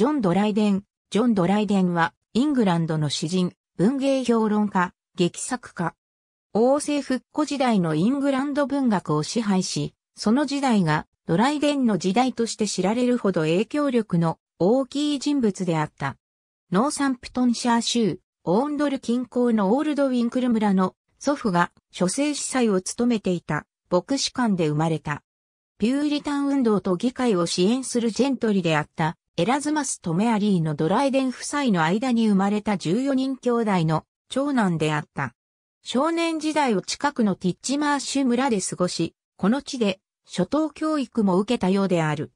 ジョン・ドライデン。ジョン・ドライデンは、イングランドの詩人、文芸評論家、劇作家。王政復古時代のイングランド文学を支配し、その時代がドライデンの時代として知られるほど影響力の大きい人物であった。ノーサンプトンシャー州、オーンドル近郊のオールドウィンクル村の祖父が諸生司祭を務めていた牧師館で生まれた。ピューリタン運動と議会を支援するジェントリであったエラズマス・トメアリーのドライデン夫妻の間に生まれた14人兄弟の長男であった。少年時代を近くのティッチマーシュ村で過ごし、この地で初等教育も受けたようである。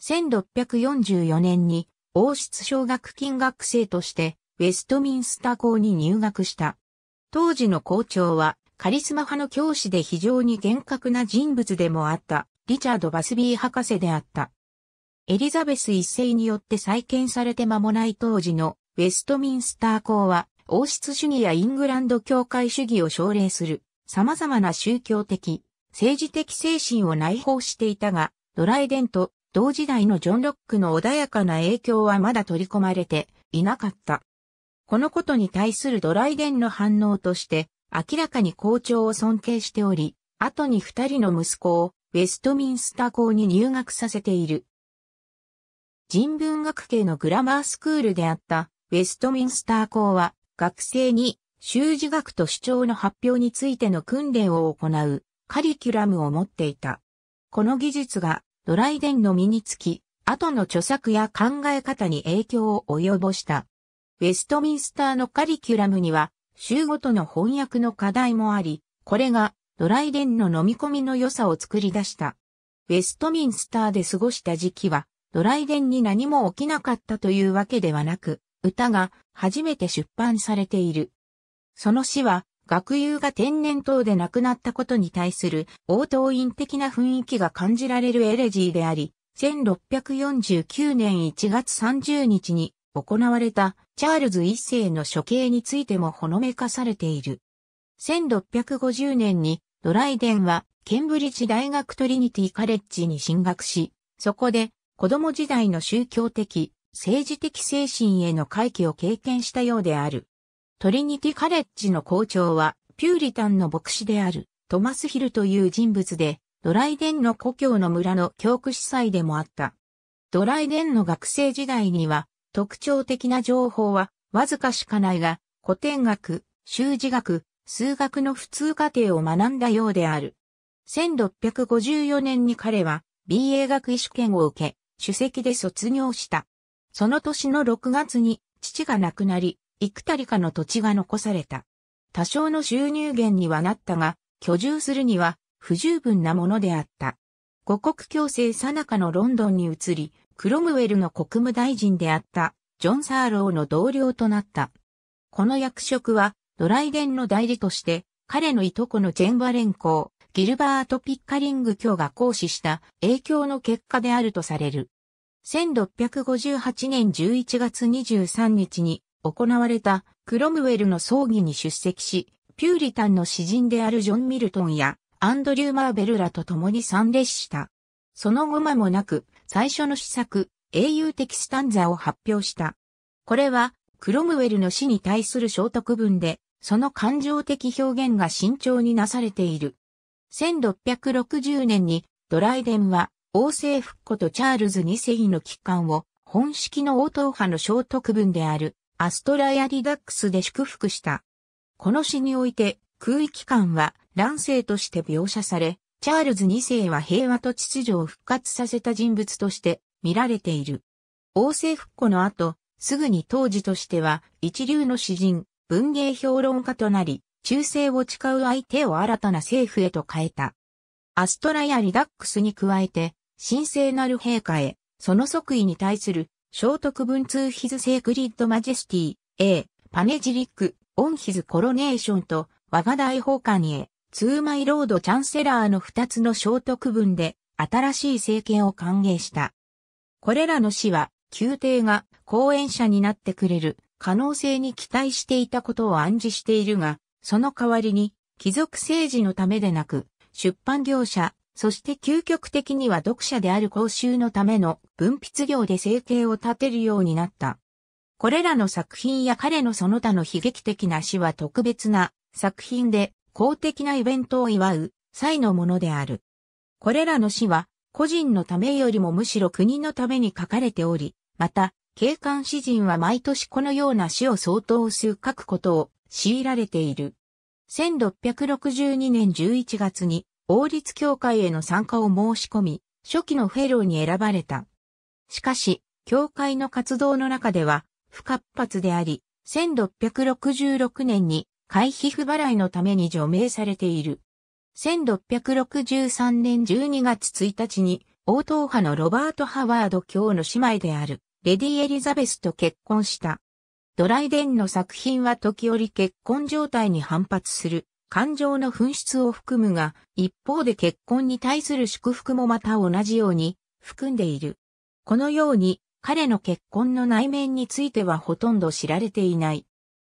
1644年に王室奨学金学生としてウェストミンスター校に入学した。当時の校長はカリスマ派の教師で非常に厳格な人物でもあったリチャード・バスビー博士であった。エリザベス一世によって再建されて間もない当時のウェストミンスター校は王室主義やイングランド教会主義を奨励する様々な宗教的、政治的精神を内包していたが、ドライデンと同時代のジョン・ロックの穏やかな影響はまだ取り込まれていなかった。このことに対するドライデンの反応として、明らかに校長を尊敬しており、後に二人の息子をウェストミンスター校に入学させている。人文学系のグラマースクールであったウェストミンスター校は学生に修辞学と主張の発表についての訓練を行うカリキュラムを持っていた。この技術がドライデンの身につき、後の著作や考え方に影響を及ぼした。ウェストミンスターのカリキュラムには、週ごとの翻訳の課題もあり、これがドライデンの飲み込みの良さを作り出した。ウェストミンスターで過ごした時期は、ドライデンに何も起きなかったというわけではなく、歌が初めて出版されている。その詩は、学友が天然痘で亡くなったことに対する応答院的な雰囲気が感じられるエレジーであり、1649年1月30日に行われたチャールズ一世の処刑についてもほのめかされている。1650年にドライデンはケンブリッジ大学トリニティカレッジに進学し、そこで子供時代の宗教的、政治的精神への回帰を経験したようである。トリニティカレッジの校長は、ピューリタンの牧師である、トマスヒルという人物で、ドライデンの故郷の村の教区司祭でもあった。ドライデンの学生時代には、特徴的な情報は、わずかしかないが、古典学、修辞学、数学の普通課程を学んだようである。1654年に彼は BA 学医試験を受け、主席で卒業した。その年の6月に父が亡くなり、幾たりかの土地が残された。多少の収入源にはなったが、居住するには不十分なものであった。五国共生さなかのロンドンに移り、クロムウェルの国務大臣であったジョン・サーローの同僚となった。この役職はドライデンの代理として、彼のいとこのジェンバレン公、ギルバート・ピッカリング卿が行使した影響の結果であるとされる。1658年11月23日に行われたクロムウェルの葬儀に出席し、ピューリタンの詩人であるジョン・ミルトンやアンドリュー・マーベルらと共に参列した。その後間もなく最初の詩作、英雄的スタンザを発表した。これはクロムウェルの死に対する聖徳文で、その感情的表現が慎重になされている。1660年にドライデンは王政復古とチャールズ2世の帰還を本式の応答派の聖徳文であるアストラヤリダックスで祝福した。この詩において空域間は乱世として描写され、チャールズ2世は平和と秩序を復活させた人物として見られている。王政復古の後、すぐに当時としては一流の詩人、文芸評論家となり、忠誠を誓う相手を新たな政府へと変えた。アストラやリダックスに加えて、神聖なる陛下へ、その即位に対する、聖徳文通ヒズセークリッドマジェスティ、A、パネジリック、オンヒズコロネーションと、我が大法官へ、ツーマイロードチャンセラーの二つの聖徳文で、新しい政権を歓迎した。これらの死は、宮廷が後援者になってくれる可能性に期待していたことを暗示しているが、その代わりに、貴族政治のためでなく、出版業者、そして究極的には読者である公衆のための文筆業で生計を立てるようになった。これらの作品や彼のその他の悲劇的な詩は特別な作品で公的なイベントを祝う際のものである。これらの詩は個人のためよりもむしろ国のために書かれており、また、警官詩人は毎年このような詩を相当数書くことを強いられている。1662年11月に王立協会への参加を申し込み、初期のフェローに選ばれた。しかし、協会の活動の中では不活発であり、1666年に会費不払いのために除名されている。1663年12月1日に、王党派のロバート・ハワード教の姉妹である、レディ・エリザベスと結婚した。ドライデンの作品は時折結婚状態に反発する感情の紛失を含むが、一方で結婚に対する祝福もまた同じように含んでいる。このように彼の結婚の内面についてはほとんど知られていない。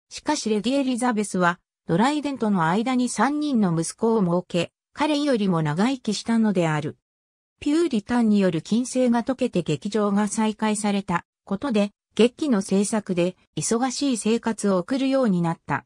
しかしレディ・エリザベスはドライデンとの間に3人の息子を設け、彼よりも長生きしたのである。ピューリタンによる禁制が溶けて劇場が再開されたことで、劇の制作で忙しい生活を送るようになった。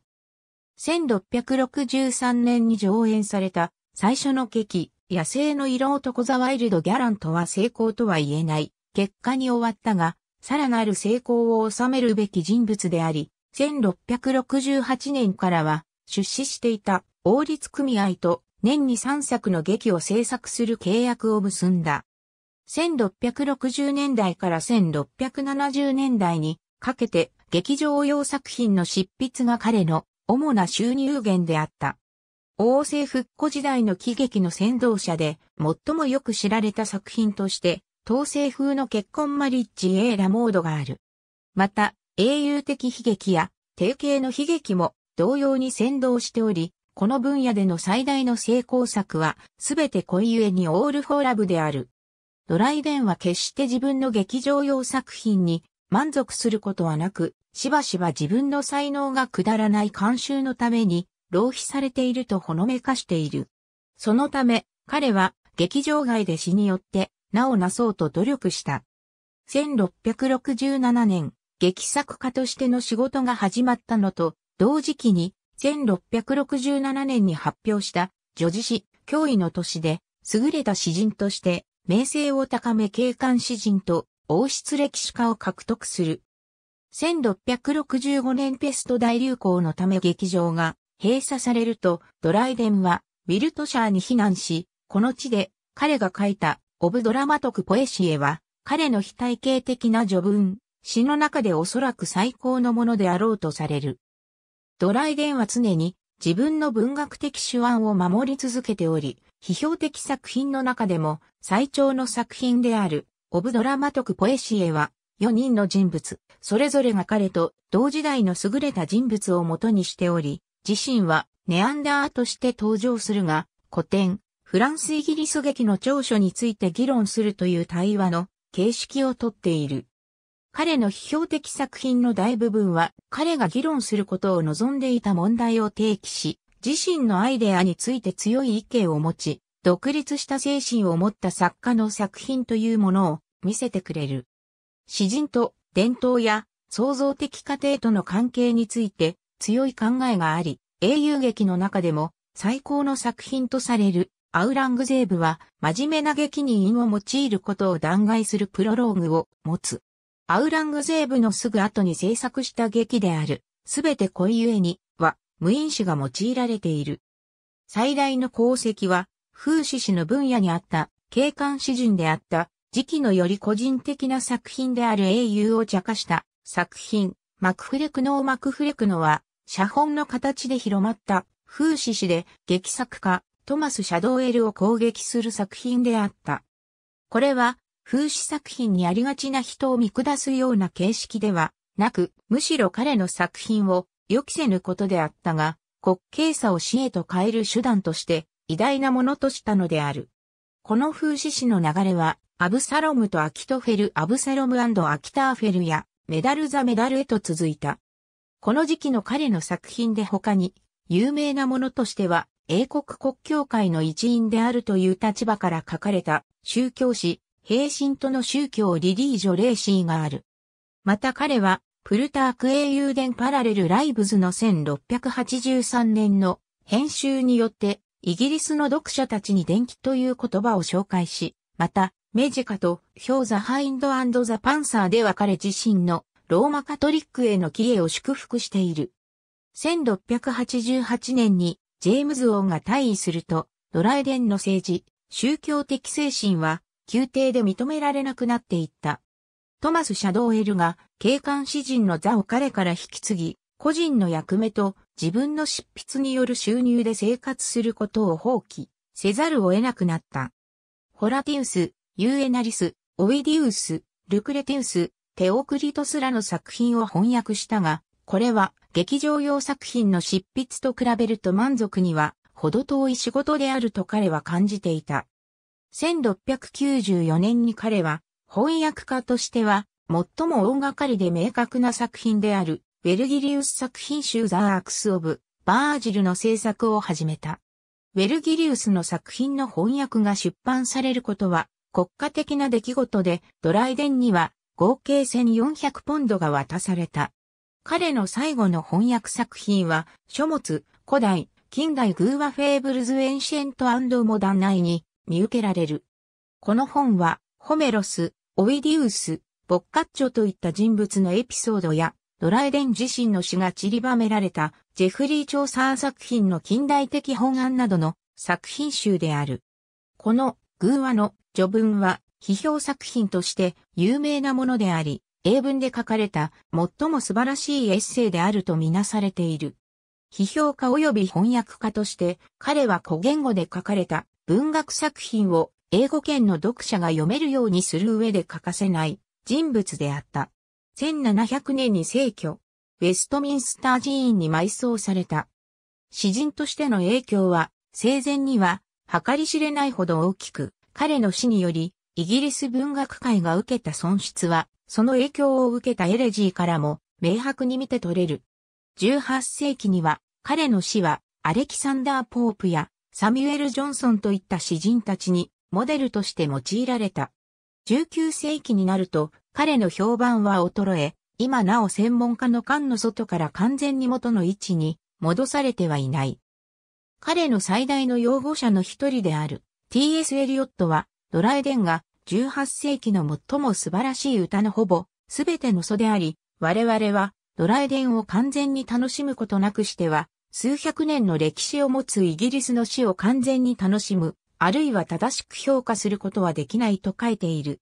1663年に上演された最初の劇、野生の色男ザワイルドギャラントは成功とは言えない結果に終わったが、さらなる成功を収めるべき人物であり、1668年からは出資していた王立組合と年に3作の劇を制作する契約を結んだ。1660年代から1670年代にかけて劇場用作品の執筆が彼の主な収入源であった。王政復古時代の喜劇の先導者で最もよく知られた作品として東西風の結婚マリッジ・エーラモードがある。また英雄的悲劇や定型の悲劇も同様に先導しており、この分野での最大の成功作は、すべて恋ゆえにオールフォーラブである。ドライデンは決して自分の劇場用作品に満足することはなく、しばしば自分の才能がくだらない慣習のために浪費されているとほのめかしている。そのため、彼は劇場外で死によって名をなそうと努力した。1667年、劇作家としての仕事が始まったのと、同時期に1667年に発表した女子詩、脅威の年で、優れた詩人として名声を高め景観詩人と王室歴史家を獲得する。1665年ペスト大流行のため劇場が閉鎖されるとドライデンはウィルトシャーに避難し、この地で彼が書いたオブドラマトクポエシエは彼の非体系的な序文、詩の中でおそらく最高のものであろうとされる。ドライデンは常に自分の文学的手腕を守り続けており、批評的作品の中でも最長の作品である、オブドラマトクポエシエは、4人の人物、それぞれが彼と同時代の優れた人物を元にしており、自身はネアンダーとして登場するが、古典、フランスイギリス劇の長所について議論するという対話の形式をとっている。彼の批評的作品の大部分は彼が議論することを望んでいた問題を提起し、自身のアイデアについて強い意見を持ち、独立した精神を持った作家の作品というものを見せてくれる。詩人と伝統や創造的過程との関係について強い考えがあり、英雄劇の中でも最高の作品とされるアウラングゼーブは真面目な劇人を用いることを弾劾するプロローグを持つ。アウラングゼーブのすぐ後に制作した劇である。すべて恋ゆえに無因子が用いられている。最大の功績は、風刺史の分野にあった、景観詩人であった、時期のより個人的な作品である英雄を茶化した作品、マクフレクノーマクフレクノは、写本の形で広まった風刺史で劇作家、トマス・シャドーエルを攻撃する作品であった。これは、風刺作品にありがちな人を見下すような形式ではなく、むしろ彼の作品を予期せぬことであったが、滑稽さを死へと変える手段として偉大なものとしたのである。この風刺師の流れは、アブサロムとアキトフェル、アブサロムアキターフェルや、メダルザメダルへと続いた。この時期の彼の作品で他に、有名なものとしては、英国国教会の一員であるという立場から書かれた、宗教史、平信との宗教リリー・ジョレーシーがある。また彼は、プルターク英雄伝パラレルライブズの1683年の編集によってイギリスの読者たちに伝記という言葉を紹介し、またメジカとヒョウザハインドザパンサーでは彼自身のローマカトリックへの帰依を祝福している。1688年にジェームズ王が退位すると、ドラエデンの政治、宗教的精神は宮廷で認められなくなっていった。トマス・シャドーエルが警官詩人の座を彼から引き継ぎ、個人の役目と自分の執筆による収入で生活することを放棄せざるを得なくなった。ホラティウス、ユーエナリス、オイディウス、ルクレティウス、テオクリトスらの作品を翻訳したが、これは劇場用作品の執筆と比べると満足には程遠い仕事であると彼は感じていた。1694年に彼は翻訳家としては、最も大掛かりで明確な作品である、ウェルギリウス作品集ザ・アクス・オブ・バージルの制作を始めた。ウェルギリウスの作品の翻訳が出版されることは、国家的な出来事で、ドライデンには合計1400ポンドが渡された。彼の最後の翻訳作品は、書物、古代、近代グーワフェーブルズ・エンシェントモダン内に見受けられる。この本は、ホメロス、オイディウス、ボッカッチョといった人物のエピソードや、ドライデン自身の詩が散りばめられた、ジェフリー・調査作品の近代的本案などの作品集である。この、偶話の序文は、批評作品として有名なものであり、英文で書かれた最も素晴らしいエッセイであるとみなされている。批評家及び翻訳家として、彼は古言語で書かれた文学作品を英語圏の読者が読めるようにする上で欠かせない人物であった。1700年に逝去、ウェストミンスター寺院に埋葬された。詩人としての影響は、生前には計り知れないほど大きく、彼の死により、イギリス文学界が受けた損失は、その影響を受けたエレジーからも明白に見て取れる。18世紀には、彼の死は、アレキサンダー・ポープや、サミュエル・ジョンソンといった詩人たちにモデルとして用いられた。19世紀になると、彼の評判は衰え、今なお専門家の間の外から完全に元の位置に戻されてはいない。彼の最大の擁護者の一人である T.S. エリオットはドライデンが18世紀の最も素晴らしい歌のほぼ全ての素であり、我々はドライデンを完全に楽しむことなくしては、数百年の歴史を持つイギリスの死を完全に楽しむあるいは正しく評価することはできないと書いている。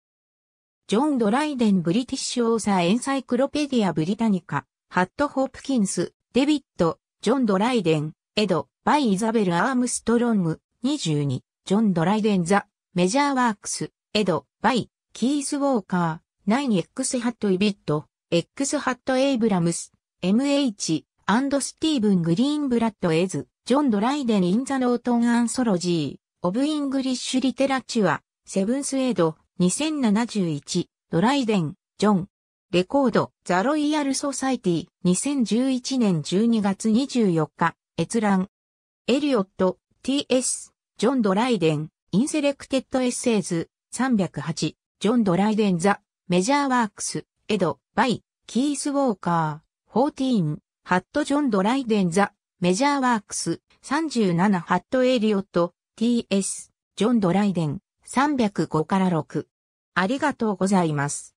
ジョン・ドライデン・ブリティッシュ・オーサー・エンサイクロペディア・ブリタニカ、ハット・ホープキンス、デビット、ジョン・ドライデン、エド、バイ・イザベル・アームストロング、22、ジョン・ドライデン・ザ、メジャー・ワークス、エド、バイ、キース・ウォーカー、9X ハット・イビット、X ハット・エイブラムス、MH、アンド・スティーブン・グリーンブラッド・エズ、ジョン・ドライデン・イン・ザ・ノートン・アンソロジー。オブ・イングリッシュ・リテラチュア、セブンス・エイド、2071、ドライデン、ジョン。レコード、ザ・ロイヤル・ソサイティ、2011年12月24日、閲覧。エリオット、T.S. ジョン・ドライデン、インセレクテッド・エッセイズ、308、ジョン・ドライデン・ザ・メジャー・ワークス、エド、バイ、キース・ウォーカー、14、ハット・ジョン・ドライデン・ザ・メジャー・ワークス、37ハット・エリオット、TS、ジョン・ドライデン、305から6。ありがとうございます。